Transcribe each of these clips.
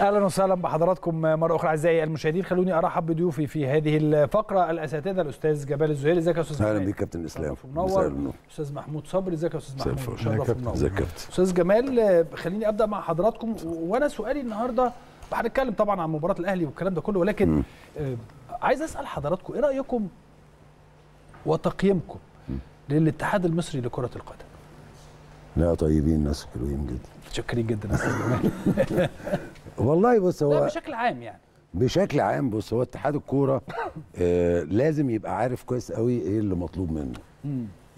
اهلا وسهلا بحضراتكم مره اخرى اعزائي المشاهدين خلوني ارحب بضيوفي في هذه الفقره الاساتذه الاستاذ جبال الزهير ازيك يا استاذ اهلا بك كابتن اسلام منور استاذ محمود صبري ازيك يا استاذ محمود شرف منور استاذ جمال خليني ابدا مع حضراتكم وانا سؤالي النهارده هنتكلم طبعا عن مباراه الاهلي والكلام ده كله ولكن م. آه، عايز اسال حضراتكم ايه رايكم وتقييمكم م. للاتحاد المصري لكره القدم لا طيبين ناس حلوين جدا متشكرين جدا والله بص هو بشكل عام يعني بشكل عام بص هو اتحاد الكوره آه لازم يبقى عارف كويس قوي ايه اللي مطلوب منه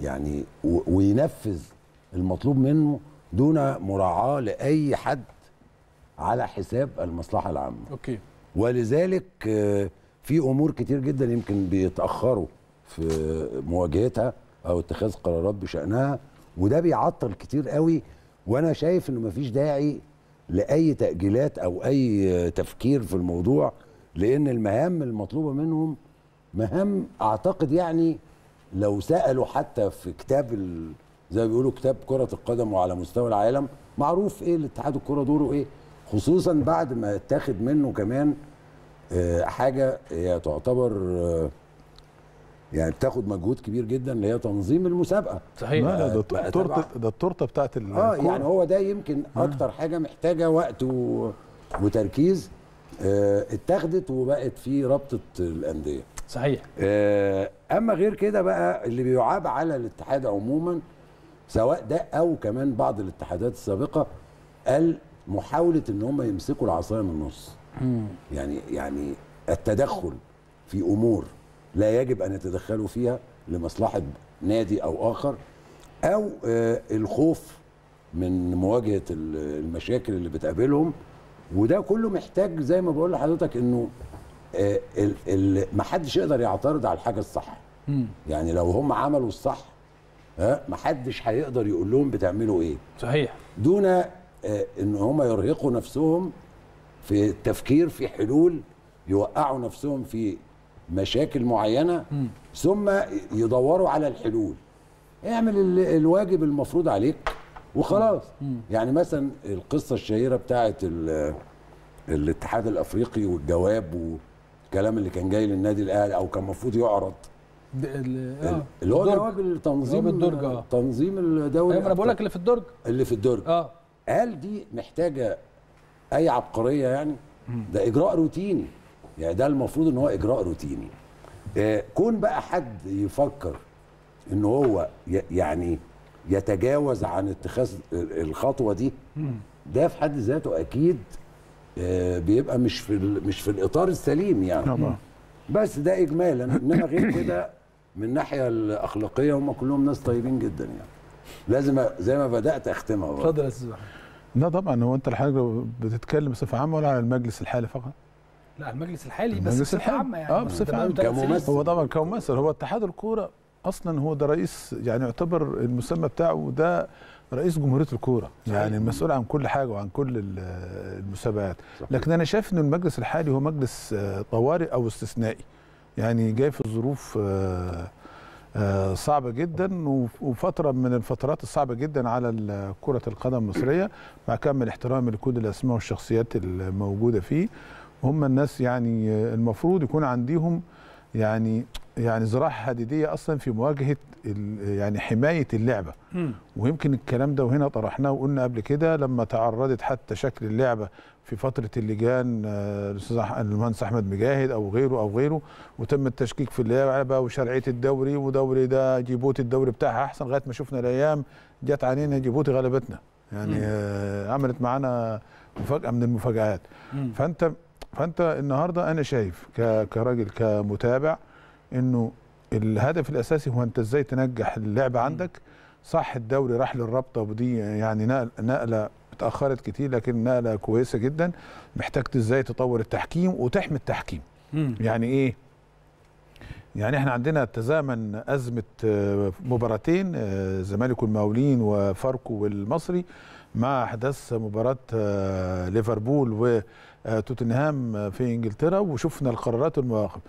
يعني وينفذ المطلوب منه دون مراعاه لاي حد على حساب المصلحه العامه اوكي ولذلك آه في امور كتير جدا يمكن بيتاخروا في مواجهتها او اتخاذ قرارات بشانها وده بيعطل كتير قوي وانا شايف انه مفيش داعي لاي تاجيلات او اي تفكير في الموضوع لان المهام المطلوبه منهم مهام اعتقد يعني لو سالوا حتى في كتاب ال... زي ما بيقولوا كتاب كره القدم وعلى مستوى العالم معروف ايه الاتحاد الكره دوره ايه خصوصا بعد ما اتاخد منه كمان آه، حاجه هي تعتبر آه، يعني بتاخد مجهود كبير جدا اللي هي تنظيم المسابقه صحيح لا ده التورته ده التورته بتاعت اه يعني هو ده يمكن آه. اكتر حاجه محتاجه وقت وتركيز آه اتاخدت وبقت في رابطه الانديه صحيح آه اما غير كده بقى اللي بيعاب على الاتحاد عموما سواء ده او كمان بعض الاتحادات السابقه قال محاوله ان هم يمسكوا العصايه من النص يعني يعني التدخل في امور لا يجب ان يتدخلوا فيها لمصلحه نادي او اخر او آه، الخوف من مواجهه المشاكل اللي بتقابلهم وده كله محتاج زي ما بقول لحضرتك انه آه، ما حدش يقدر يعترض على الحاجه الصح يعني لو هم عملوا الصح ها محدش هيقدر يقول لهم بتعملوا ايه صحيح دون آه، ان هم يرهقوا نفسهم في التفكير في حلول يوقعوا نفسهم في مشاكل معينه ثم يدوروا على الحلول اعمل الواجب المفروض عليك وخلاص يعني مثلا القصه الشهيره بتاعه الاتحاد الافريقي والجواب والكلام اللي كان جاي للنادي الاهلي او كان المفروض يعرض آه. اللي هو جواب التنظيم الدرج اه تنظيم الدوري أيوة، انا بقول لك اللي في الدرج اللي في الدرج اه هل دي محتاجه اي عبقريه يعني ده اجراء روتيني يعني ده المفروض ان هو اجراء روتيني آه كون بقى حد يفكر ان هو يعني يتجاوز عن اتخاذ الخطوه دي ده في حد ذاته اكيد آه بيبقى مش في مش في الاطار السليم يعني طبعا بس ده اجمالا انما غير كده من الناحيه الاخلاقيه هم كلهم ناس طيبين جدا يعني لازم زي ما بدات اختمها اتفضل يا استاذ لا طبعا هو انت الحاجه بتتكلم بصفه عامه ولا على المجلس الحالي فقط لا المجلس الحالي المجلس بس بصفه عامه يعني اه بصفه عامه كممثل هو طبعا كممثل هو اتحاد الكوره اصلا هو ده رئيس يعني يعتبر المسمى بتاعه ده رئيس جمهوريه الكوره يعني المسؤول عن كل حاجه وعن كل المسابقات لكن انا شايف ان المجلس الحالي هو مجلس آه، طوارئ او استثنائي يعني جاي في ظروف آه، آه، صعبه جدا وفتره من الفترات الصعبه جدا على كره القدم المصريه مع كامل احترامي لكل الاسماء والشخصيات الموجوده فيه هم الناس يعني المفروض يكون عندهم يعني يعني ذراع حديديه اصلا في مواجهه يعني حمايه اللعبه م. ويمكن الكلام ده وهنا طرحناه وقلنا قبل كده لما تعرضت حتى شكل اللعبه في فتره اللجان آه، الاستاذ المهندس احمد مجاهد او غيره او غيره وتم التشكيك في اللعبه وشرعيه الدوري ودوري ده جيبوتي الدوري بتاعها احسن لغايه ما شفنا الايام جت علينا جيبوتي غلبتنا يعني آه، عملت معانا مفاجاه من المفاجات م. فانت فانت النهارده انا شايف كراجل كمتابع انه الهدف الاساسي هو انت ازاي تنجح اللعبه عندك صح الدوري راح للرابطه ودي يعني نقل نقله اتاخرت كتير لكن نقله كويسه جدا محتاج ازاي تطور التحكيم وتحمي التحكيم مم. يعني ايه يعني احنا عندنا تزامن ازمه آه، مباراتين الزمالك آه، والمقاولين وفاركو والمصري مع احداث مباراه آه، ليفربول وتوتنهام آه، في انجلترا وشفنا القرارات والمواقف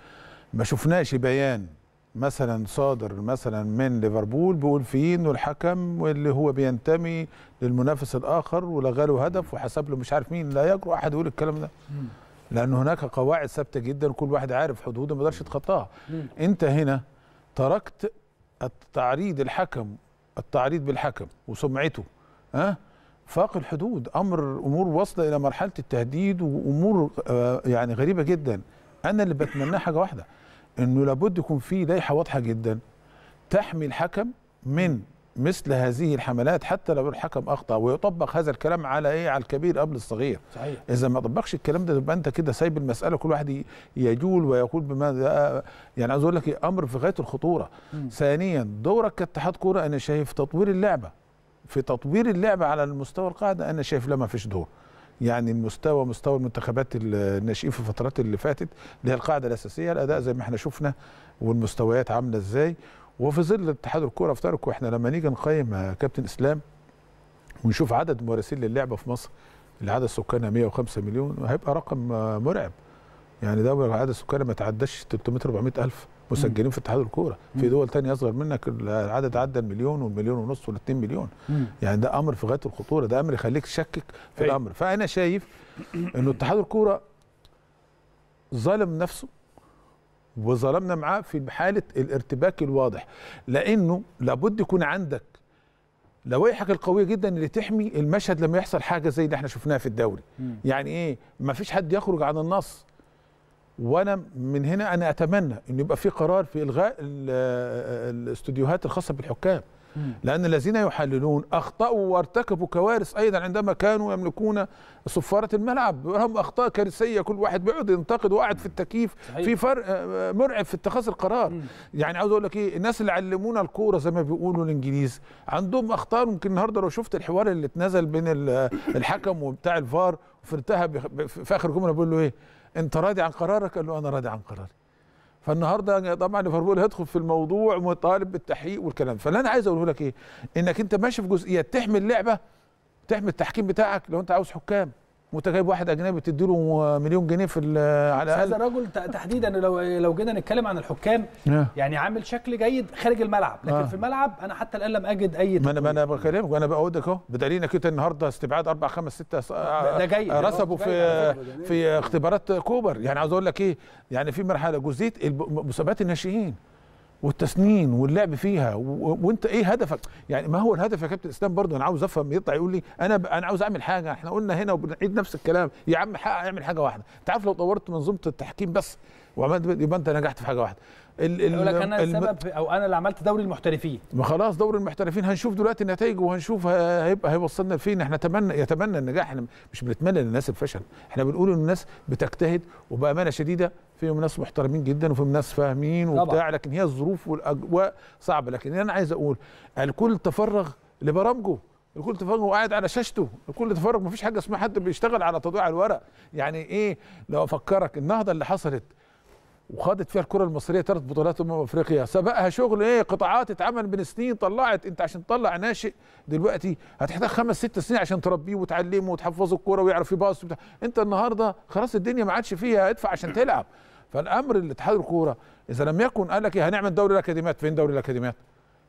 ما شفناش بيان مثلا صادر مثلا من ليفربول بيقول فين والحكم واللي هو بينتمي للمنافس الاخر ولغى له هدف وحسب له مش عارف مين لا يجرؤ احد يقول الكلام ده لان هناك قواعد ثابته جدا وكل واحد عارف حدوده ما يقدرش يتخطاها انت هنا تركت التعريض الحكم التعريض بالحكم وسمعته ها أه؟ فاق الحدود امر امور واصله الى مرحله التهديد وامور آه، يعني غريبه جدا انا اللي بتمناه حاجه واحده انه لابد يكون في لائحه واضحه جدا تحمي الحكم من مثل هذه الحملات حتى لو الحكم اخطا ويطبق هذا الكلام على ايه على الكبير قبل الصغير صحيح. اذا ما طبقش الكلام ده يبقى انت كده سايب المساله كل واحد يجول ويقول بما يعني عايز اقول لك إيه؟ امر في غايه الخطوره م. ثانيا دورك كاتحاد كوره انا شايف تطوير اللعبه في تطوير اللعبه على المستوى القاعده انا شايف لا ما فيش دور يعني المستوى مستوى المنتخبات الناشئين في الفترات اللي فاتت اللي هي القاعده الاساسيه الاداء زي ما احنا شفنا والمستويات عامله ازاي وفي ظل اتحاد الكوره في تاركه احنا لما نيجي نقيم كابتن اسلام ونشوف عدد ممارسين للعبه في مصر اللي عدد سكانها 105 مليون هيبقى رقم مرعب يعني دوري عدد سكانها ما تعداش 300 400 الف مسجلين في اتحاد الكوره في دول تانية اصغر منك العدد عدى المليون والمليون ونص وال2 مليون يعني ده امر في غايه الخطوره ده امر يخليك تشكك في أي. أيوة. الامر فانا شايف انه اتحاد الكوره ظلم نفسه وظلمنا معاه في حاله الارتباك الواضح لانه لابد يكون عندك لوائحك القويه جدا اللي تحمي المشهد لما يحصل حاجه زي اللي احنا شفناها في الدوري يعني ايه ما فيش حد يخرج عن النص وانا من هنا انا اتمنى ان يبقى في قرار في الغاء الاستوديوهات الخاصه بالحكام لان الذين يحللون اخطاوا وارتكبوا كوارث ايضا عندما كانوا يملكون صفاره الملعب لهم اخطاء كارثيه كل واحد بيقعد ينتقد وقاعد في التكييف في فرق آه، مرعب في اتخاذ القرار يعني عاوز اقول لك ايه الناس اللي علمونا الكوره زي ما بيقولوا الانجليز عندهم اخطاء ممكن النهارده لو شفت الحوار اللي اتنزل بين الحكم وبتاع الفار وفي انتهى في اخر جمله بيقول له ايه انت راضي عن قرارك قال له انا راضي عن قراري فالنهارده طبعا ليفربول هيدخل في الموضوع مطالب بالتحقيق والكلام فاللي انا عايز اقوله لك ايه انك انت ماشي في جزئيات تحمي اللعبه تحمي التحكيم بتاعك لو انت عاوز حكام وانت جايب واحد اجنبي بتديله مليون جنيه في على الاقل هذا الرجل تحديدا لو لو جينا نتكلم عن الحكام اه. يعني عامل شكل جيد خارج الملعب لكن آه. في الملعب انا حتى الان لم اجد اي ما انا ما انا بكلمك وانا بقول لك اهو بدليل انك انت النهارده استبعاد اربع خمس سته ده جاي آه، رسبوا في في اختبارات كوبر يعني عاوز اقول لك ايه يعني في مرحله جزئيه مسابقات الناشئين والتسنين واللعب فيها و... وانت ايه هدفك يعني ما هو الهدف يا كابتن اسلام برضه انا عاوز افهم يطلع يقول لي انا ب... انا عاوز اعمل حاجه احنا قلنا هنا وبنعيد نفس الكلام يا عم حقق اعمل حاجه واحده انت عارف لو طورت منظومه التحكيم بس وعملت يبقى انت نجحت في حاجه واحده يقول لك انا السبب او انا اللي عملت دوري المحترفين ما خلاص دوري المحترفين هنشوف دلوقتي النتائج وهنشوف هيبقى هيوصلنا لفين احنا نتمنى يتمنى النجاح احنا مش بنتمنى للناس الفشل احنا بنقول ان الناس بتجتهد وبامانه شديده فيهم ناس محترمين جدا وفيهم ناس فاهمين وبتاع لكن هي الظروف والاجواء صعبه لكن انا عايز اقول الكل تفرغ لبرامجه الكل تفرغ وقاعد على شاشته الكل ما مفيش حاجه اسمها حد بيشتغل على تضويع الورق يعني ايه لو افكرك النهضه اللي حصلت وخدت فيها الكره المصريه ثلاث بطولات امم افريقيا سبقها شغل ايه قطاعات اتعمل من سنين طلعت انت عشان تطلع ناشئ دلوقتي هتحتاج خمس ست سنين عشان تربيه وتعلمه وتحفظه الكوره ويعرف يباص انت النهارده خلاص الدنيا ما عادش فيها ادفع عشان تلعب فالامر الاتحاد الكوره اذا لم يكن قال لك إيه؟ هنعمل دوري الاكاديميات فين دوري الاكاديميات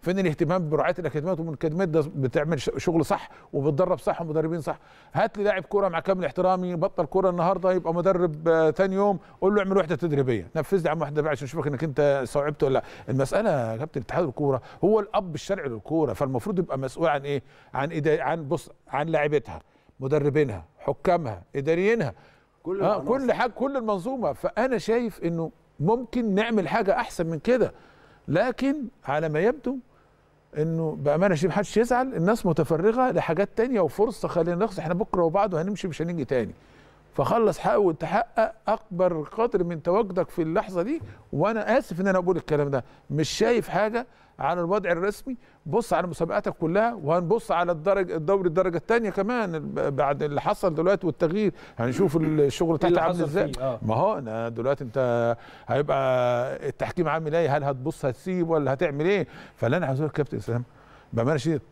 فين الاهتمام برعايه الاكاديميات والمنكدمات ده بتعمل شغل صح وبتدرب صح ومدربين صح هات لي لاعب كوره مع كامل احترامي بطل كوره النهارده يبقى مدرب ثاني آه، يوم قول له اعمل وحده تدريبيه نفذ لي عم وحده عشان اشوفك انك انت استوعبت ولا لا المساله يا كابتن اتحاد الكوره هو الاب الشرعي للكوره فالمفروض يبقى مسؤول عن ايه عن إدا... عن بص عن لاعبتها مدربينها حكامها اداريينها كل آه كل حاجه كل المنظومه فانا شايف انه ممكن نعمل حاجه احسن من كده لكن على ما يبدو انه بامانه شيء محدش يزعل الناس متفرغه لحاجات تانية وفرصه خلينا نخلص احنا بكره وبعده هنمشي مش هنيجي تاني فخلص حاول تحقق اكبر قدر من تواجدك في اللحظه دي وانا اسف ان انا بقول الكلام ده مش شايف حاجه على الوضع الرسمي بص على مسابقاتك كلها وهنبص على الدرج الدوري الدرجه الثانيه كمان بعد اللي حصل دلوقتي والتغيير هنشوف الشغل إيه تحت عامل ازاي آه. ما هو انا دلوقتي انت هيبقى التحكيم عامل ايه هل هتبص هتسيب ولا هتعمل ايه فاللي انا عايز اقول كابتن اسلام بامانه شديده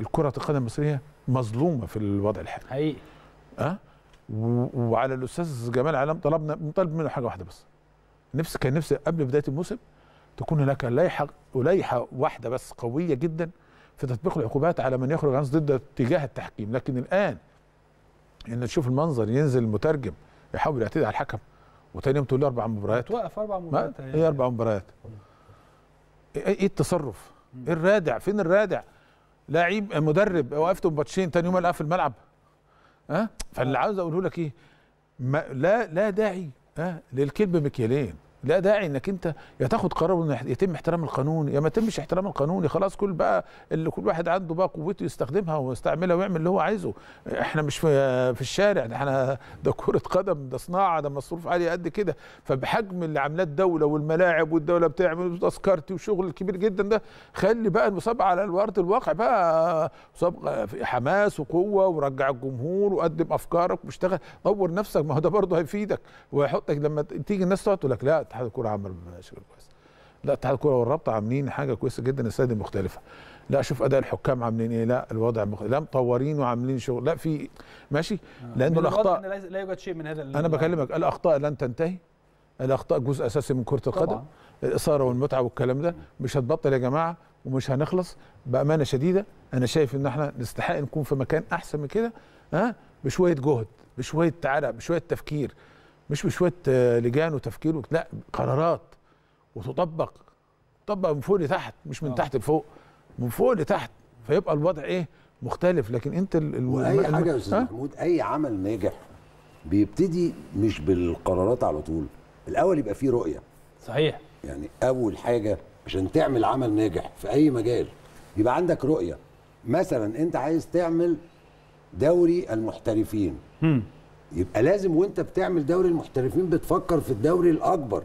الكره القدم المصريه مظلومه في الوضع الحالي حقيقي أه؟ وعلى الاستاذ جمال علام طلبنا طلب منه حاجه واحده بس نفسي كان نفسي قبل بدايه الموسم تكون هناك لائحه ولائحه واحده بس قويه جدا في تطبيق العقوبات على من يخرج عن ضد اتجاه التحكيم لكن الان ان تشوف المنظر ينزل المترجم يحاول يعتدي على الحكم وتاني يوم تقول له اربع مباريات توقف اربع مباريات ايه يعني اربع مباريات ايه, إيه التصرف؟ ايه الرادع؟ فين الرادع؟ لاعب مدرب وقفته بماتشين تاني يوم في الملعب ها أه؟ فاللي عاوز اقوله لك ايه؟ ما لا لا داعي ها أه؟ للكلب مكيالين لا داعي انك انت يا تاخد قرار ان يتم احترام القانون يا ما يتمش احترام القانون خلاص كل بقى اللي كل واحد عنده بقى قوته يستخدمها ويستعملها ويعمل اللي هو عايزه احنا مش في, في الشارع ده احنا ده كره قدم ده صناعه ده مصروف عليه قد كده فبحجم اللي عاملاه الدوله والملاعب والدوله بتعمل تذكرتي وشغل كبير جدا ده خلي بقى المسابقه على ارض الواقع بقى مسابقه حماس وقوه ورجع الجمهور وقدم افكارك واشتغل طور نفسك ما هو ده برضه هيفيدك ويحطك لما تيجي الناس تقعد تقول لك لا اتحاد الكوره عمل شغل كويس لا اتحاد الكوره والرابطه عاملين حاجه كويسه جدا السنه دي مختلفه لا اشوف اداء الحكام عاملين ايه لا الوضع مخ... لا مطورين وعاملين شغل لا في ماشي آه. لانه الاخطاء إن لا يوجد شيء من هذا انا بكلمك الاخطاء لن تنتهي الاخطاء جزء اساسي من كره القدم طبعا. الاثاره والمتعه والكلام ده مش هتبطل يا جماعه ومش هنخلص بامانه شديده انا شايف ان احنا نستحق نكون في مكان احسن من كده ها بشويه جهد بشويه تعرق بشويه تفكير مش بشويه آه، لجان وتفكير لا قرارات وتطبق تطبق من فوق لتحت مش من أوه. تحت لفوق من فوق لتحت فيبقى الوضع ايه مختلف لكن انت ال واي الم... حاجه يا استاذ محمود اي عمل ناجح بيبتدي مش بالقرارات على طول الاول يبقى فيه رؤيه صحيح يعني اول حاجه عشان تعمل عمل ناجح في اي مجال يبقى عندك رؤيه مثلا انت عايز تعمل دوري المحترفين م. يبقى لازم وانت بتعمل دوري المحترفين بتفكر في الدوري الاكبر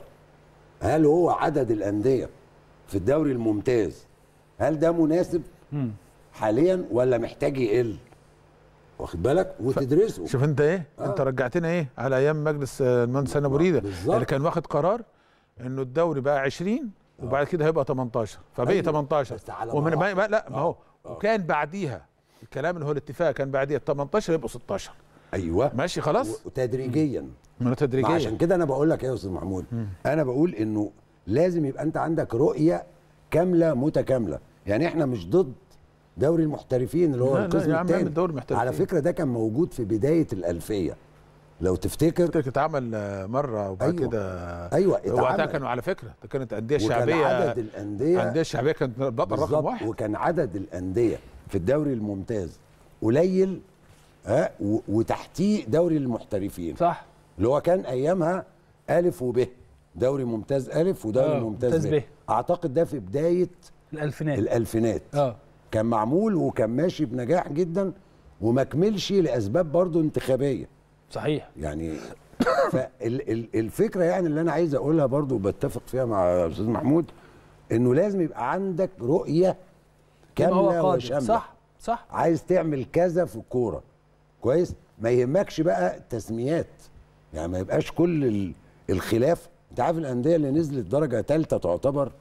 هل هو عدد الانديه في الدوري الممتاز هل ده مناسب حاليا ولا محتاج يقل واخد بالك وتدرسه شوف انت ايه آه. انت رجعتنا ايه على ايام مجلس آه، المهندس انا آه، بريده اللي كان واخد قرار انه الدوري بقى 20 وبعد آه. كده هيبقى 18 فبقي 18 أيوه. ومن بقى لا ما هو وكان بعديها الكلام اللي هو الاتفاق كان بعديها 18 يبقوا 16 ايوه ماشي خلاص وتدريجيا ما تدريجيا عشان كده انا بقول لك ايه يا استاذ محمود م. انا بقول انه لازم يبقى انت عندك رؤيه كامله متكامله يعني احنا مش ضد دوري المحترفين اللي هو القسم الثاني على فكره ده كان موجود في بدايه الالفيه لو تفتكر تفتكر اتعمل مره وبعد أيوة. كده ايوه اتعمل وقتها كانوا على فكره ده كانت انديه شعبيه عدد الانديه الانديه الشعبيه كانت بطل رقم واحد وكان عدد الانديه في الدوري الممتاز قليل ها وتحتيه دوري المحترفين صح اللي هو كان ايامها الف وب دوري ممتاز الف ودوري آه، ممتاز, ممتاز ب اعتقد ده في بدايه الالفينات الالفينات اه كان معمول وكان ماشي بنجاح جدا وما كملش لاسباب برضه انتخابيه صحيح يعني فالفكره يعني اللي انا عايز اقولها برضه وبتفق فيها مع استاذ محمود انه لازم يبقى عندك رؤيه كامله وشامله صح صح عايز تعمل كذا في الكوره كويس ما يهمكش بقى التسميات يعني ما يبقاش كل الخلاف انت عارف الانديه اللي نزلت درجه ثالثه تعتبر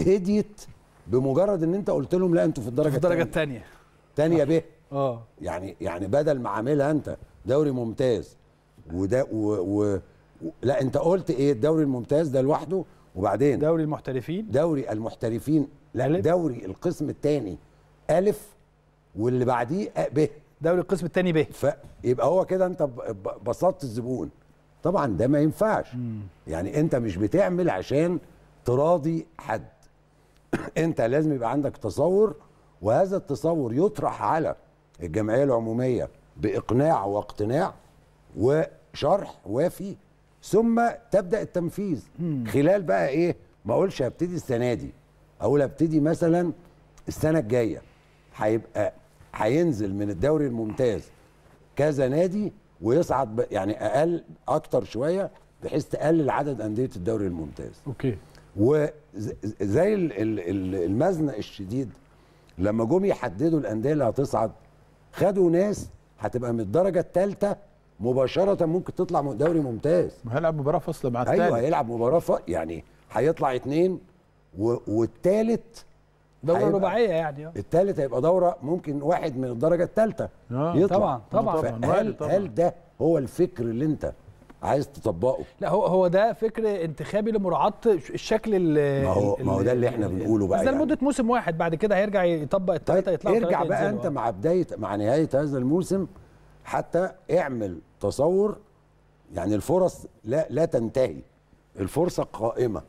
هديت بمجرد ان انت قلت لهم لا انتوا في الدرجه في الدرجه الثانيه ثانيه به اه يعني يعني بدل ما عاملها انت دوري ممتاز وده و, و, لا انت قلت ايه الدوري الممتاز ده لوحده وبعدين دوري المحترفين دوري المحترفين لا دوري القسم الثاني الف واللي بعديه ب دوري القسم الثاني ب فيبقى هو كده انت بسطت الزبون طبعا ده ما ينفعش مم. يعني انت مش بتعمل عشان تراضي حد انت لازم يبقى عندك تصور وهذا التصور يطرح على الجمعيه العموميه باقناع واقتناع وشرح وافي ثم تبدا التنفيذ مم. خلال بقى ايه ما اقولش هبتدي السنه دي اقول ابتدي مثلا السنه الجايه هيبقى هينزل من الدوري الممتاز كذا نادي ويصعد يعني اقل اكتر شويه بحيث تقلل عدد انديه الدوري الممتاز اوكي وزي المزنق الشديد لما جم يحددوا الانديه اللي هتصعد خدوا ناس هتبقى من الدرجه الثالثه مباشره ممكن تطلع من دوري ممتاز ما هيلعب مباراه فاصله مع الثاني ايوه هيلعب مباراه يعني هيطلع اثنين والثالث دوره رباعيه يعني آه. الثالث هيبقى دوره ممكن واحد من الدرجه الثالثه آه طبعا طبعا هل هل ده هو الفكر اللي انت عايز تطبقه لا هو هو ده فكر انتخابي لمراعاه الشكل ال ما هو ما هو ده اللي احنا بنقوله بقى بس ده يعني. لمده موسم واحد بعد كده هيرجع يطبق الثلاثه طيب يطلعوا ارجع بقى انت مع بدايه مع نهايه هذا الموسم حتى اعمل تصور يعني الفرص لا لا تنتهي الفرصه قائمه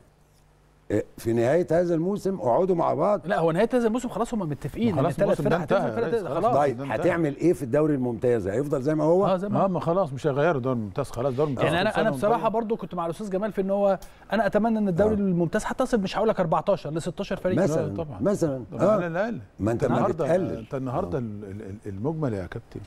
في نهايه هذا الموسم اقعدوا مع بعض لا هو نهايه هذا الموسم خلاص هم متفقين خلاص الثلاث فرق انتهى خلاص طيب هتعمل ايه في الدوري الممتاز هيفضل زي ما هو اه زي ما, نعم، هو خلاص مش هيغيروا الدوري الممتاز خلاص دوري الممتاز يعني انا انا بصراحه برضو كنت مع الاستاذ جمال في ان هو انا اتمنى ان الدوري آه. الممتاز حتى اصل مش هقول لك 14 ل 16 فريق مثلا آه، طبعا مثلا اه ما انت النهارده انت النهارده آه. المجمل يا كابتن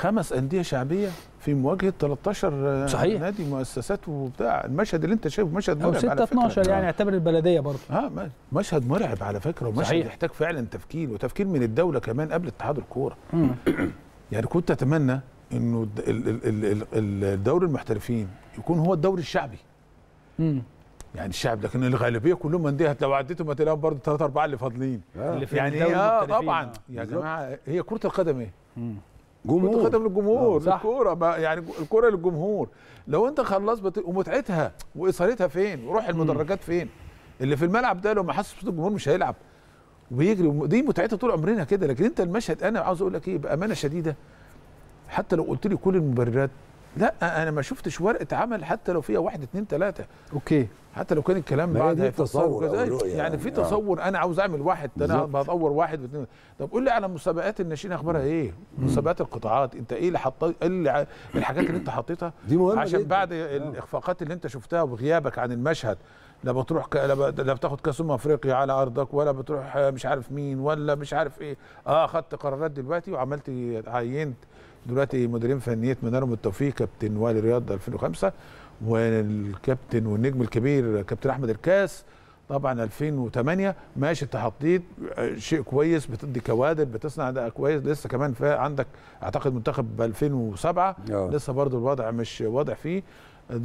خمس انديه شعبيه في مواجهه 13 صحيح. نادي مؤسسات وبتاع المشهد اللي انت شايفه مشهد مرعب او 6 12 يعني آه. اعتبر البلديه برضه اه مشهد مرعب على فكره ومشهد صحيح. يحتاج فعلا تفكير وتفكير من الدوله كمان قبل اتحاد الكوره يعني كنت اتمنى انه الدوري المحترفين يكون هو الدوري الشعبي يعني الشعب لكن الغالبيه كلهم انديه لو عديتهم هتلاقيهم برضه ثلاثه اربعه اللي فاضلين آه. اللي يعني اه طبعا يا آه. جماعه هي كره القدم ايه؟ جمهور خدم للجمهور الكوره نعم، يعني الكوره للجمهور لو انت خلصت بت... ومتعتها واثارتها فين وروح المدرجات فين اللي في الملعب ده لو ما حسش بصوت الجمهور مش هيلعب وبيجري دي متعتها طول عمرنا كده لكن انت المشهد انا عاوز اقول لك ايه بامانه شديده حتى لو قلت لي كل المبررات لا انا ما شفتش ورقه عمل حتى لو فيها واحد اتنين تلاته اوكي حتى لو كان الكلام بعد هيفسره يعني, يعني في آه. تصور انا عاوز اعمل واحد ده انا بدور واحد واثنين طب قول لي على مسابقات الناشئين اخبارها ايه؟ مسابقات القطاعات انت ايه اللي حطيت إيه اللي الحاجات اللي انت حطيتها دي مهمه عشان بعد آه. الاخفاقات اللي انت شفتها وغيابك عن المشهد لا بتروح ك... لا بتاخد كاس امم افريقيا على ارضك ولا بتروح مش عارف مين ولا مش عارف ايه اه اخذت قرارات دلوقتي وعملت عينت دلوقتي مديرين فنية منار التوفيق كابتن والي رياض 2005 والكابتن والنجم الكبير كابتن احمد الكاس طبعا 2008 ماشي انت حطيت شيء كويس بتدي كوادر بتصنع ده كويس لسه كمان عندك اعتقد منتخب 2007 أوه. لسه برضو الوضع مش واضح فيه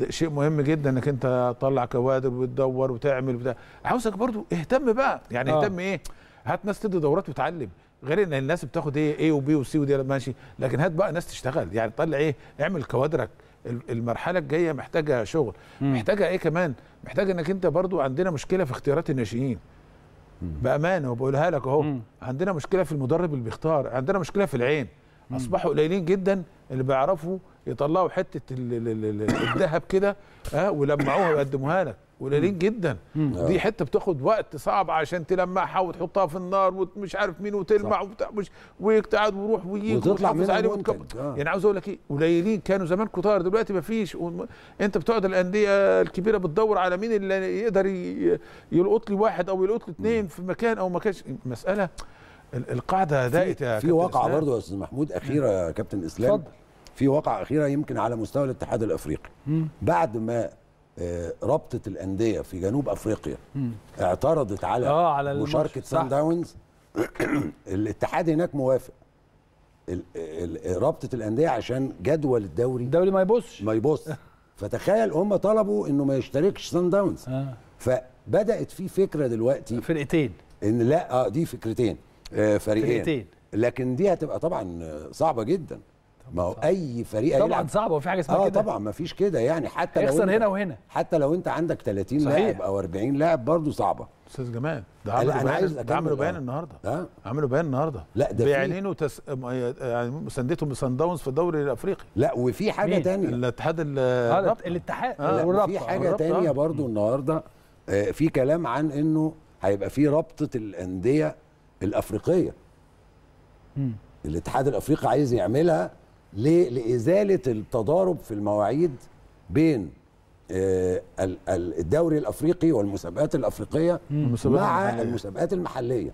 شيء مهم جدا انك انت تطلع كوادر وتدور وتعمل وبتاع عاوزك برضو اهتم بقى يعني أوه. اهتم ايه هات ناس تدي دورات وتعلم غير ان الناس بتاخد ايه اي وبي وسي ودي ماشي لكن هات بقى ناس تشتغل يعني طلع ايه اعمل كوادرك المرحله الجايه محتاجه شغل مم. محتاجه ايه كمان محتاجه انك انت برضو عندنا مشكله في اختيارات الناشئين بامانه وبقولها لك اهو عندنا مشكله في المدرب اللي بيختار عندنا مشكله في العين مم. اصبحوا قليلين جدا اللي بيعرفوا يطلعوا حته الذهب كده ها ولمعوها ويقدموها لك قليلين جدا مم. دي آه. حته بتاخد وقت صعب عشان تلمعها وتحطها في النار ومش عارف مين وتلمع ومش ويقعد ويروح ويجي وتطلع من عليه وتكبر آه. يعني عاوز اقول لك ايه قليلين كانوا زمان كتار دلوقتي ما فيش انت بتقعد الانديه الكبيره بتدور على مين اللي يقدر يلقط لي واحد او يلقط لي اثنين في مكان او ما كانش مساله القاعده ضاقت يا في واقعه برضه يا استاذ محمود اخيره يا كابتن اسلام اتفضل في واقعه اخيره يمكن على مستوى الاتحاد الافريقي بعد ما آه، رابطه الانديه في جنوب افريقيا اعترضت على, آه على مشاركه سان داونز الاتحاد هناك موافق رابطه الانديه عشان جدول الدوري الدوري ما يبصش ما يبص فتخيل هم طلبوا انه ما يشتركش سان داونز آه. فبدات في فكره دلوقتي فرقتين ان لا اه دي فكرتين آه فريقين فرقتين لكن دي هتبقى طبعا صعبه جدا ما هو اي فريق طبعا هيلعب. صعب وفي حاجه اسمها آه، كده اه طبعا ما فيش كده يعني حتى لو يخسر هنا وهنا حتى لو انت عندك 30 لاعب او 40 لاعب برضه صعبه استاذ جمال ده عملوا بيان ده عملوا بيان آه. النهارده اه عملوا بيان النهارده لا ده بيعلنوا تس... آه، يعني سندتهم لصن داونز في الدوري الافريقي لا وفي حاجه ثانيه الاتحاد الرابطه الاتحاد آه والرابطه في حاجه ثانيه برضه النهارده في كلام عن انه هيبقى في رابطه الانديه الافريقيه الاتحاد الافريقي عايز يعملها ليه؟ لازاله التضارب في المواعيد بين آه، الدوري الافريقي والمسابقات الافريقيه المسابقات مع المحلية. المسابقات المحليه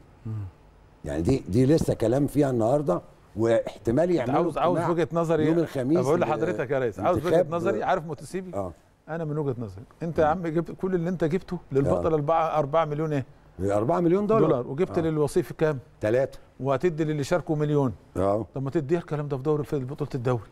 يعني دي دي لسه كلام فيها النهارده واحتمال يعملوا عاوز عاوز وجهه نظري يوم الخميس بقول لحضرتك يا ريس عاوز وجهه نظري عارف موتسيبي آه. انا من وجهه نظري انت يا عم جبت كل اللي انت جبته للبطل 4 4 مليون ايه 4 مليون دولار دولار وجبت آه. للوصيف كام؟ ثلاثة وهتدي للي شاركوا مليون اه طب ما تديها الكلام ده في دوري في بطولة الدوري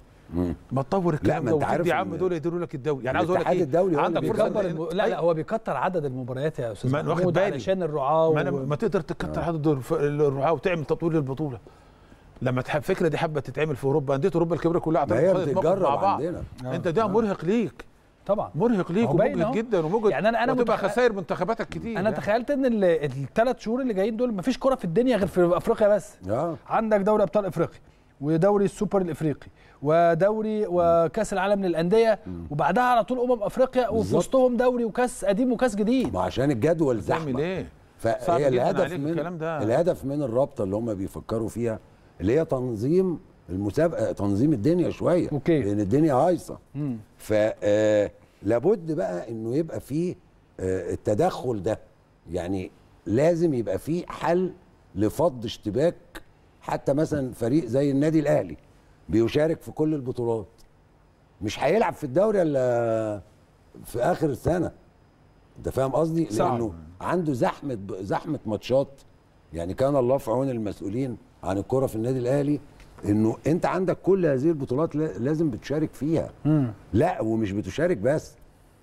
ما تطور الكلام ده وتدي يا عم دول يديروا لك الدوري يعني عاوز اقول لك ايه الدولي عندك فرصه الم... لا لا هو بيكتر عدد المباريات يا استاذ محمود واخد بالي علشان الرعاه ما, و... ما تقدر تكتر آه. عدد الرعاه وتعمل تطوير للبطوله لما الفكره دي حابه تتعمل في اوروبا انديه اوروبا الكبيره كلها اعتبرت مع بعض عندنا. آه. انت ده آه. مرهق ليك طبعا مرهق ليك ومجهد جدا ومجهد يعني انا انا متخ... خسائر منتخباتك كتير انا يعني. تخيلت ان الثلاث شهور اللي جايين دول مفيش كره في الدنيا غير في افريقيا بس آه. عندك دوري ابطال افريقيا ودوري السوبر الافريقي ودوري وكاس العالم للانديه وبعدها على طول امم افريقيا وفي وسطهم دوري وكاس قديم وكاس جديد ما عشان الجدول زحمه ليه فهي الهدف من ده. الهدف من الرابطه اللي هم بيفكروا فيها اللي هي تنظيم المسابقه تنظيم الدنيا شويه أوكي. لان الدنيا هايصه ف آه لابد بقى انه يبقى فيه آه، التدخل ده يعني لازم يبقى فيه حل لفض اشتباك حتى مثلا فريق زي النادي الاهلي بيشارك في كل البطولات مش هيلعب في الدوري الا في اخر السنه انت فاهم قصدي لانه عنده زحمه زحمه ماتشات يعني كان الله في عون المسؤولين عن الكره في النادي الاهلي انه انت عندك كل هذه البطولات لازم بتشارك فيها مم. لا ومش بتشارك بس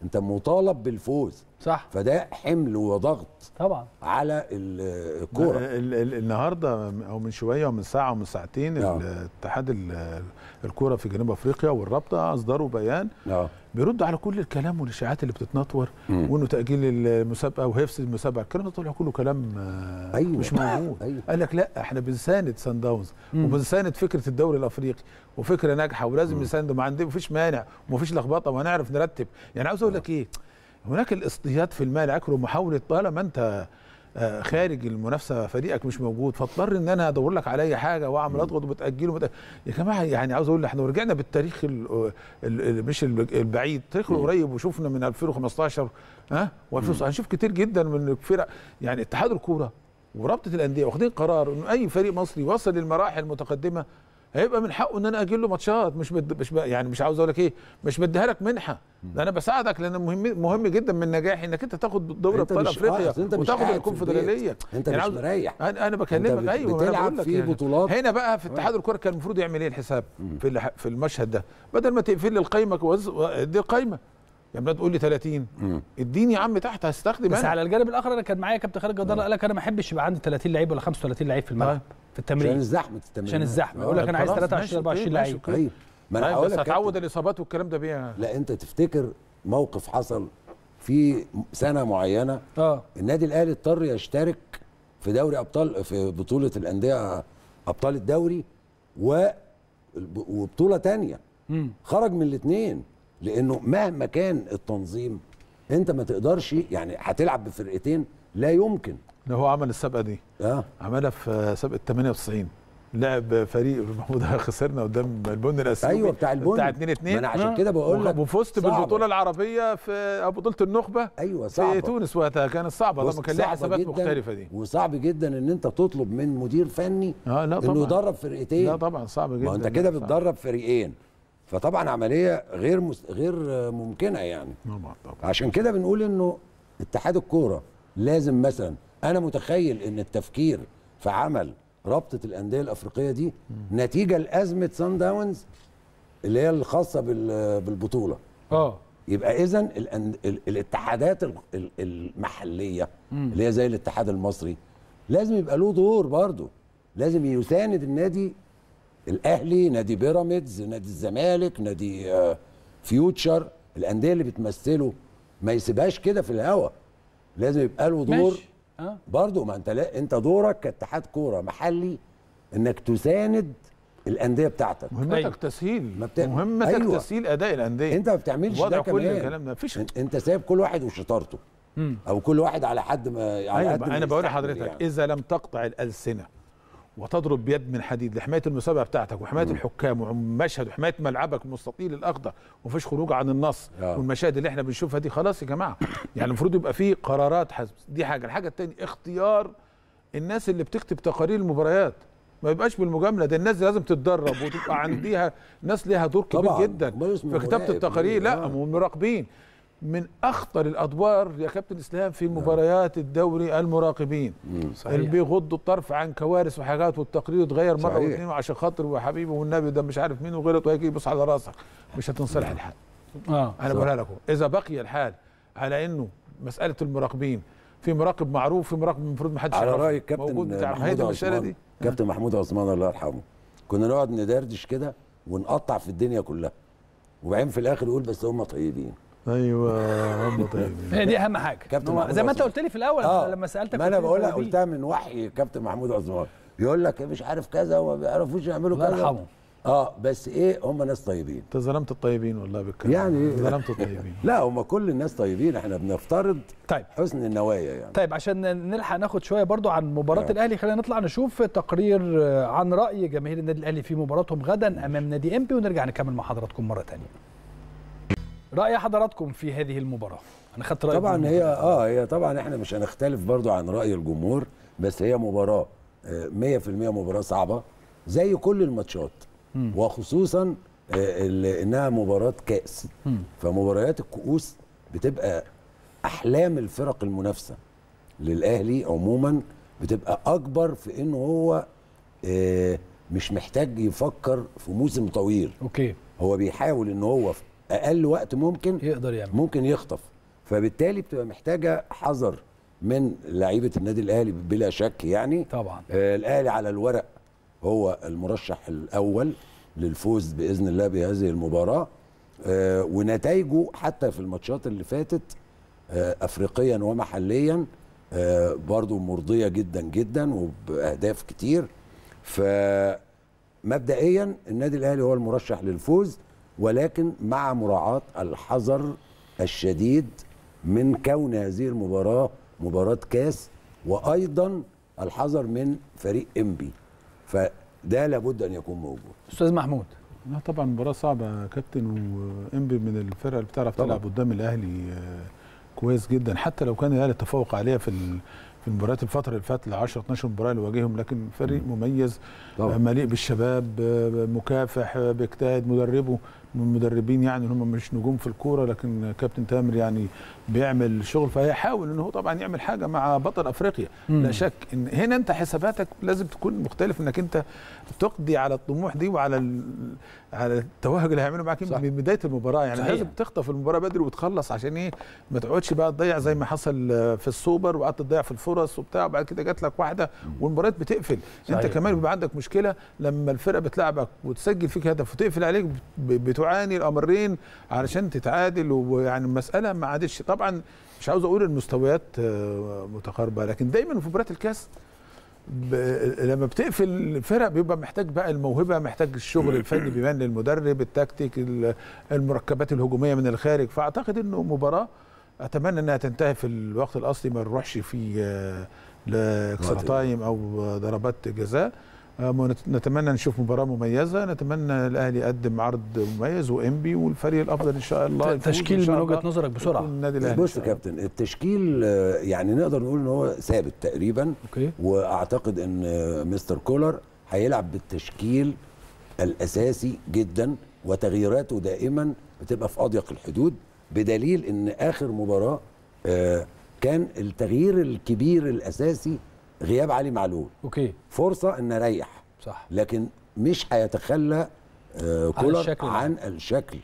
انت مطالب بالفوز صح فده حمل وضغط طبعا على الكوره النهارده او من شويه ومن ساعه ومن ساعتين آه. الاتحاد الكوره في جنوب افريقيا والرابطه اصدروا بيان آه. بيرد على كل الكلام والاشاعات اللي بتتنطور وانه تاجيل المسابقه وهيفسد المسابقه الكلام ده طلع كله كلام آه، أيوة. مش موجود أيوة. قال لك لا احنا بنساند سان داونز وبنساند فكره الدوري الافريقي وفكره ناجحه ولازم نساند ما عندي مفيش مانع ومفيش لخبطه وهنعرف نرتب يعني عاوز اقول آه. لك ايه هناك الاصطياد في المال عكر ومحاوله طالما انت آه، خارج المنافسه فريقك مش موجود فاضطر ان انا ادور لك على اي حاجه واعمل اضغط وبتاجله وبتأجل. يا جماعه يعني عاوز اقول احنا رجعنا بالتاريخ مش البعيد التاريخ القريب وشفنا من 2015 ها و هنشوف كتير جدا من الفرق يعني اتحاد الكوره ورابطه الانديه واخدين قرار ان اي فريق مصري وصل للمراحل المتقدمه هيبقى من حقه ان انا اجي له ماتشات مش بد... مش ب... يعني مش عاوز اقول لك ايه مش بديها لك منحه ده انا بساعدك لان مهم مهم جدا من نجاحي انك انت تاخد دوري ابطال افريقيا وتاخد الكونفدراليه انت يعني مش مريح انا, أنا بكلمك ايوه بتلعب في يعني. بطولات هنا بقى في اتحاد أيوة. الكره كان المفروض يعمل ايه الحساب في الح... في المشهد ده بدل ما تقفل لي القايمه وز... دي القايمه يا ابني تقول لي 30 اديني يا عم تحت هستخدم بس أنا. على الجانب الاخر انا كان معايا كابتن خالد جدار قال لك انا ما احبش يبقى عندي 30 لعيب ولا 35 لعيب في الملعب طيب. في التمرين عشان الزحمه التمرين عشان الزحمه يقول لك آه، انا عايز 23 24 لعيب ايوه ما انا طيب، هقول لك هتعود الاصابات والكلام ده بيها لا انت تفتكر موقف حصل في سنه معينه اه النادي الاهلي اضطر يشترك في دوري ابطال في بطوله الانديه ابطال الدوري و وبطوله ثانيه خرج من الاثنين لانه مهما كان التنظيم انت ما تقدرش يعني هتلعب بفرقتين لا يمكن ده هو عمل السابقه دي اه عملها في سابقه 98 لعب فريق محمود خسرنا قدام البن الاسيوي ايوه بتاع البن بتاع 2 2 ما انا عشان كده بقول لك وفزت بالبطوله العربيه في بطوله النخبه ايوه صعبة في تونس وقتها كانت صعبه لما كان لها حسابات مختلفه دي وصعب جدا ان انت تطلب من مدير فني اه لا طبعا انه يدرب فرقتين لا طبعا صعب جدا ما انت كده بتدرب فريقين فطبعا عمليه غير مس... غير ممكنه يعني طبعا طبعا عشان كده بنقول انه اتحاد الكوره لازم مثلا انا متخيل ان التفكير في عمل رابطه الانديه الافريقيه دي نتيجه لازمه سان داونز اللي هي الخاصه بالبطوله اه يبقى اذا الاتحادات المحليه اللي هي زي الاتحاد المصري لازم يبقى له دور برضه لازم يساند النادي الاهلي نادي بيراميدز نادي الزمالك نادي آه، فيوتشر الانديه اللي بتمثله ما يسيبهاش كده في الهوا لازم يبقى له دور ماشي. أه؟ برضه ما انت لا انت دورك كاتحاد كوره محلي انك تساند الانديه بتاعتك مهمتك أيوة. تسهيل بت... مهمتك أيوة. تسهيل اداء الانديه انت ما بتعملش ده كمان كل الكلام ده مفيش انت سايب كل واحد وشطارته او كل واحد على حد ما على أيوة. حد انا بقول لحضرتك يعني. اذا لم تقطع الالسنه وتضرب بيد من حديد لحمايه المسابقه بتاعتك وحمايه مم. الحكام ومشهد وحمايه ملعبك المستطيل الاخضر ومفيش خروج عن النص آه. والمشاهد اللي احنا بنشوفها دي خلاص يا جماعه يعني المفروض يبقى في قرارات حزب دي حاجه الحاجه الثانيه اختيار الناس اللي بتكتب تقارير المباريات ما يبقاش بالمجامله ده الناس لازم تتدرب وتبقى عنديها ناس ليها دور كبير طبعًا. جدا في كتابه التقارير لا آه. مراقبين من اخطر الادوار يا كابتن اسلام في نعم. مباريات الدوري المراقبين صحيح. اللي بيغضوا الطرف عن كوارث وحاجات والتقرير يتغير مره واثنين وعشان خاطر وحبيبي والنبي ده مش عارف مين وغلط وهيجي يبص على راسك مش هتنصلح الحال آه. انا بقولها لكم اذا بقي الحال على انه مساله المراقبين في مراقب معروف في مراقب المفروض ما حدش على راي الكابتن محمود عثمان دي كابتن محمود عثمان الله يرحمه كنا نقعد ندردش كده ونقطع في الدنيا كلها وبعدين في الاخر يقول بس هم طيبين ايوه هم طيب هي دي اهم حاجه كابتن محمود زي ما انت قلت لي في الاول آه. لما سالتك ما انا بقولها قلتها من وحي كابتن محمود عثمان يقول لك مش عارف كذا وما بيعرفوش يعملوا كذا الله يرحمه اه بس ايه هم ناس طيبين انت ظلمت الطيبين والله بالكلام يعني إيه؟ ظلمت الطيبين لا هم كل الناس طيبين احنا بنفترض طيب حسن النوايا يعني طيب عشان نلحق ناخد شويه برضو عن مباراه الاهلي خلينا نطلع نشوف تقرير آه، عن راي جماهير النادي الاهلي في مباراتهم غدا امام نادي امبي ونرجع نكمل مع حضراتكم مره ثانيه راي حضراتكم في هذه المباراه انا خدت راي طبعا هي اه هي طبعا احنا مش هنختلف برضو عن راي الجمهور بس هي مباراه 100% آه، مباراه صعبه زي كل الماتشات وخصوصا آه، انها مباراه كاس فمباريات الكؤوس بتبقى احلام الفرق المنافسه للاهلي عموما بتبقى اكبر في ان هو آه، مش محتاج يفكر في موسم طويل اوكي هو بيحاول ان هو في اقل وقت ممكن يقدر يعمل ممكن يخطف فبالتالي بتبقى محتاجه حذر من لعيبه النادي الاهلي بلا شك يعني طبعا آه الاهلي على الورق هو المرشح الاول للفوز باذن الله بهذه المباراه آه ونتائجه حتى في الماتشات اللي فاتت آه افريقيا ومحليا آه برضو مرضيه جدا جدا وباهداف كتير فمبدئيا النادي الاهلي هو المرشح للفوز ولكن مع مراعاة الحذر الشديد من كون هذه المباراة مباراة كاس وأيضا الحذر من فريق إنبي فده لابد أن يكون موجود أستاذ محمود لا طبعا مباراة صعبة يا كابتن وإنبي من الفرق اللي بتعرف طبعًا. تلعب قدام الأهلي آه، كويس جدا حتى لو كان الاهلي تفوق عليها في في المباريات الفتره اللي فاتت 10 12 مباراه اللي واجههم لكن فريق مميز طبعا. مليء بالشباب مكافح بيجتهد مدربه من المدربين يعني هم مش نجوم في الكوره لكن كابتن تامر يعني بيعمل شغل فهيحاول ان هو طبعا يعمل حاجه مع بطل افريقيا مم. لا شك ان هنا انت حساباتك لازم تكون مختلف انك انت تقضي على الطموح دي وعلى على التوهج اللي هيعمله معاك من بدايه المباراه يعني صحيح. لازم تخطف المباراه بدري وتخلص عشان ايه ما تقعدش بقى تضيع زي ما حصل في السوبر وقعدت تضيع في الفرصه فرص وبتاع وبعد كده جات لك واحده والمباريات بتقفل صحيح. انت كمان بيبقى عندك مشكله لما الفرقه بتلعبك وتسجل فيك هدف وتقفل عليك بتعاني الامرين علشان تتعادل ويعني المساله ما عادتش طبعا مش عاوز اقول المستويات آه، متقاربه لكن دايما في مباريات الكاس ب... لما بتقفل الفرق بيبقى محتاج بقى الموهبه محتاج الشغل الفني بيبان للمدرب التكتيك المركبات الهجوميه من الخارج فاعتقد انه مباراه اتمنى انها تنتهي في الوقت الاصلي ما نروحش في آه، لاكسترا تايم او آه، ضربات جزاء آه، نتمنى نشوف مباراه مميزه نتمنى الاهلي يقدم عرض مميز وانبي والفريق الافضل ان شاء الله تشكيل من وجهه نظرك بسرعه النادي الاهلي بص يا كابتن التشكيل يعني نقدر نقول ان هو ثابت تقريبا أوكي. واعتقد ان مستر كولر هيلعب بالتشكيل الاساسي جدا وتغييراته دائما بتبقى في اضيق الحدود بدليل ان اخر مباراه آه، كان التغيير الكبير الاساسي غياب علي معلول اوكي فرصه ان اريح صح لكن مش هيتخلى آه، كولر الشكل عن الشكل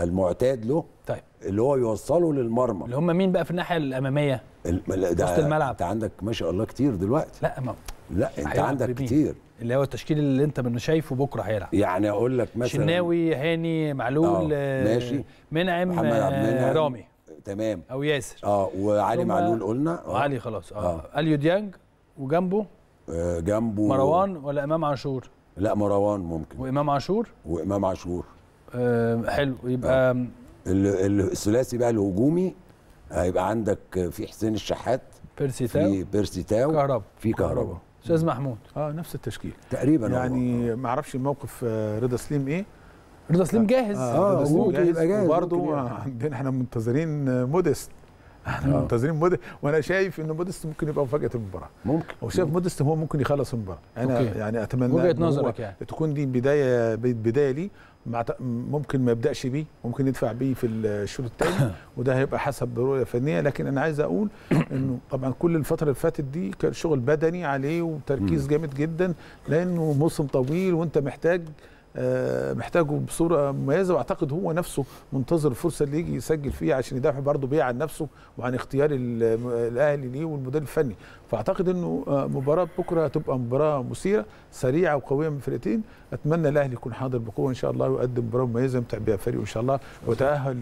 المعتاد له طيب اللي هو يوصله للمرمى اللي هم مين بقى في الناحيه الاماميه وسط الملعب انت عندك ما شاء الله كتير دلوقتي لا ما لا انت عندك كتير اللي هو التشكيل اللي انت من شايفه بكره هيلعب يعني اقول لك مثلا شناوي هاني معلول آه، ماشي آه، منعم آه، رامي تمام او ياسر اه وعلي معلول قلنا اه وعلي خلاص اه, آه. اليو ديانج وجنبه آه جنبه مروان ولا امام عاشور لا مروان ممكن وامام عاشور وامام عاشور آه حلو يبقى آه. الثلاثي بقى الهجومي هيبقى عندك في حسين الشحات بيرسي تاو في بيرسي تاو كهرباء في كهرباء. استاذ محمود اه نفس التشكيل تقريبا يعني آه. ما اعرفش موقف آه، رضا سليم ايه رضا سليم آه، جاهز اه, آه سليم جاهز, جاهز وبرضه عندنا احنا منتظرين موديست احنا آه. منتظرين موديست وانا شايف ان موديست ممكن يبقى مفاجاه المباراه ممكن او شايف موديست هو ممكن يخلص المباراه انا أوكي. يعني اتمنى وجهه نظرك يعني تكون دي بدايه بدايه ليه ممكن ما يبداش بيه ممكن يدفع بيه في الشوط الثاني وده هيبقى حسب رؤيه فنيه لكن انا عايز اقول انه طبعا كل الفتره اللي فاتت دي كان شغل بدني عليه وتركيز جامد جدا لانه موسم طويل وانت محتاج آه، محتاجه بصوره مميزه واعتقد هو نفسه منتظر الفرصه اللي يجي يسجل فيها عشان يدافع برضه بيه عن نفسه وعن اختيار الاهلي ليه والمدير الفني فاعتقد انه آه، مباراه بكره هتبقى مباراه مثيره سريعه وقويه من الفرقتين اتمنى الاهلي يكون حاضر بقوه ان شاء الله ويقدم مباراه مميزه يمتع بها فريقه ان شاء الله وتاهل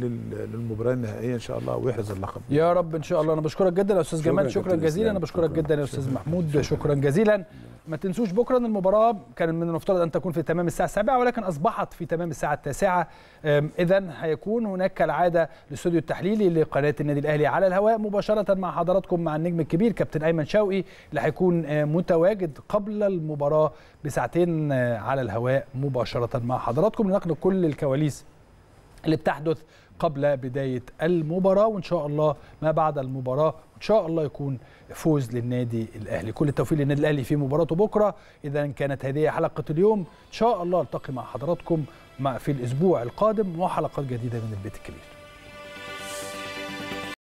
للمباراه النهائيه ان شاء الله ويحرز اللقب يا رب ان شاء الله انا بشكرك جدا يا استاذ جمال شكرا, جزيلا انا بشكرك جدا يا استاذ محمود شكرا جزيلا ما تنسوش بكره ان المباراه كان من المفترض ان تكون في تمام الساعه 7 ولكن اصبحت في تمام الساعه 9 اذا هيكون هناك كالعاده الاستوديو التحليلي لقناه النادي الاهلي على الهواء مباشره مع حضراتكم مع النجم الكبير كابتن ايمن شوقي اللي هيكون متواجد قبل المباراه بساعتين على الهواء مباشره مع حضراتكم لنقل كل الكواليس اللي بتحدث قبل بداية المباراة وإن شاء الله ما بعد المباراة إن شاء الله يكون فوز للنادي الأهلي كل التوفيق للنادي الأهلي في مباراته بكرة إذا كانت هذه حلقة اليوم إن شاء الله ألتقي مع حضراتكم في الأسبوع القادم وحلقات جديدة من البيت الكبير